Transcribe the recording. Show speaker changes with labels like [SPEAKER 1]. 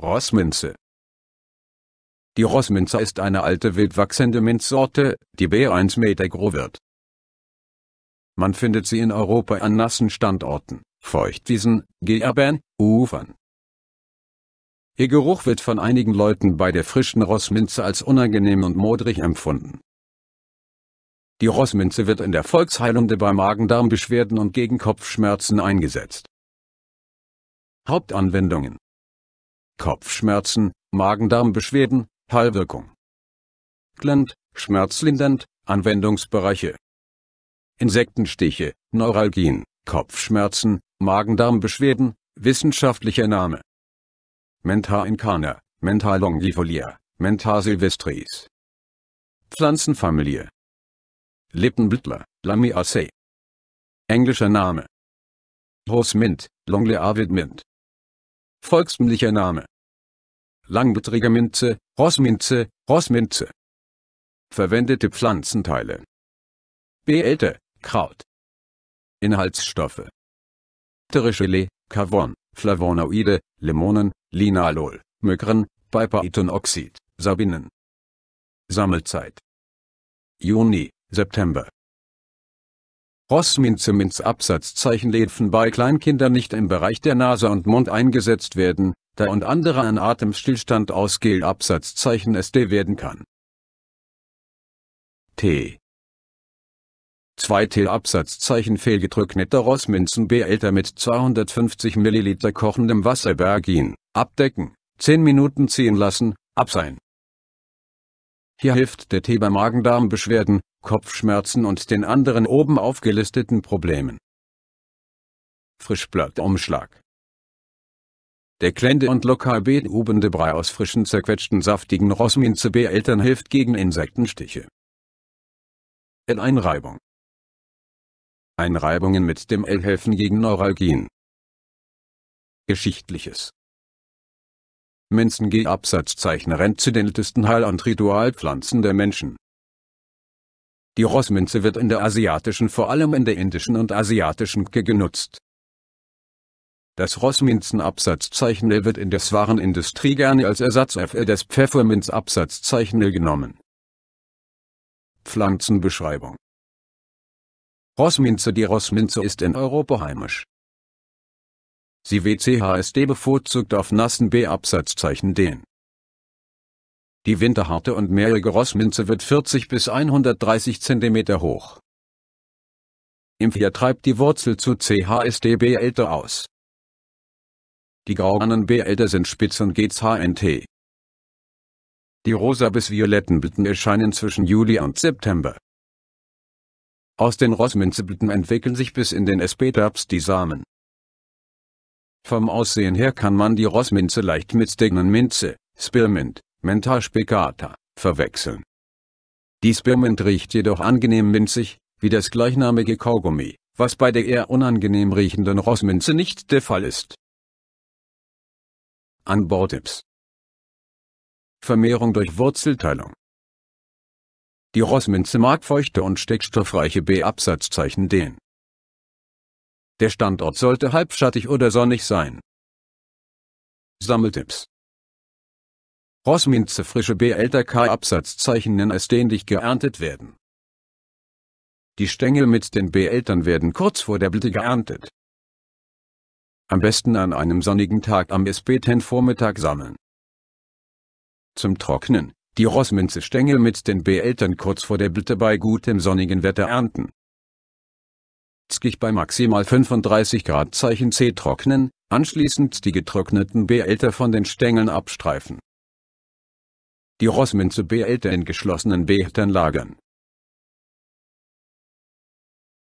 [SPEAKER 1] Rossminze Die Rossminze ist eine alte wild wachsende Minzsorte, die B1 Meter groß wird. Man findet sie in Europa an nassen Standorten, Feuchtwiesen, Geerbern, Ufern. Ihr Geruch wird von einigen Leuten bei der frischen Rossminze als unangenehm und modrig empfunden. Die Rossminze wird in der Volksheilung bei Magen-Darm-Beschwerden und gegen Kopfschmerzen eingesetzt. Hauptanwendungen Kopfschmerzen, Magen-Darm-Beschwerden, Heilwirkung. Glend, schmerzlindernd, Anwendungsbereiche. Insektenstiche, Neuralgien, Kopfschmerzen, Magen-Darm-Beschwerden, wissenschaftlicher Name. Mentha incana, Mentha longifolia, Mentha silvestris. Pflanzenfamilie. Lippenblättler, Lamiaceae. Englischer Name. Rosmint, Longleavid Mint. Volkstümlicher Name. Langblättrige Minze, Rossminze, Rossminze. Verwendete Pflanzenteile. Beete, Kraut. Inhaltsstoffe. Tereschele, Kavon, Flavonoide, Limonen, Linalol, Mykren, Piperitonoxid, Sabinen. Sammelzeit. Juni, September. Rossminzeminz Absatzzeichen Läfen bei Kleinkindern nicht im Bereich der Nase und Mund eingesetzt werden, da und andere an Atemstillstand aus gel Absatzzeichen SD werden kann. T. 2T Absatzzeichen fehlgetrocknete Rossminzenbeälter mit 250 ml kochendem Wasser bergin, abdecken, 10 Minuten ziehen lassen, abseihen. Hier hilft der Tee bei Magen-Darm-Beschwerden, Kopfschmerzen und den anderen oben aufgelisteten Problemen. Frischblattumschlag der klände und lokal beubende Brei aus frischen zerquetschten saftigen Eltern hilft gegen Insektenstiche. L-Einreibung Einreibungen mit dem L helfen gegen Neuralgien. Geschichtliches Minzen G. Absatzzeichen rennt zu den ältesten Heil- und Ritualpflanzen der Menschen. Die Rossmünze wird in der asiatischen vor allem in der indischen und asiatischen K genutzt. Das Rossminzenabsatzzeichen wird in der Warenindustrie gerne als Ersatz für äh, das Pfefferminzabsatzzeichen genommen. Pflanzenbeschreibung Rossminze Die Rossminze ist in Europa heimisch. Sie WCHSD bevorzugt auf nassen B-Absatzzeichen den die winterharte und mehrige Rossminze wird 40 bis 130 cm hoch. Im Vier treibt die Wurzel zu chsdb älter aus. Die grauen b älter sind spitz und GHNT. Die rosa bis violetten Blüten erscheinen zwischen Juli und September. Aus den Rossminzeblüten entwickeln sich bis in den Spätherbst die Samen. Vom Aussehen her kann man die Rossminze leicht mit Stegnen Minze, Spearmint, Mental spicata, verwechseln. Die Spearmint riecht jedoch angenehm minzig, wie das gleichnamige Kaugummi, was bei der eher unangenehm riechenden Rossminze nicht der Fall ist. Anbautipps Vermehrung durch Wurzelteilung Die Rossminze mag feuchte und stickstoffreiche B-Absatzzeichen den. Der Standort sollte halbschattig oder sonnig sein. Sammeltipps Rossminze frische BLTK Absatzzeichnen als ständig geerntet werden. Die Stängel mit den B-Eltern werden kurz vor der Blüte geerntet. Am besten an einem sonnigen Tag am späten Vormittag sammeln. Zum Trocknen, die Rossminze-Stängel mit den B-Eltern kurz vor der Blüte bei gutem sonnigen Wetter ernten. Zgich bei maximal 35 Grad Zeichen C trocknen, anschließend die getrockneten B-Elter von den Stängeln abstreifen die Rossmünze Behälter in geschlossenen Behältern lagern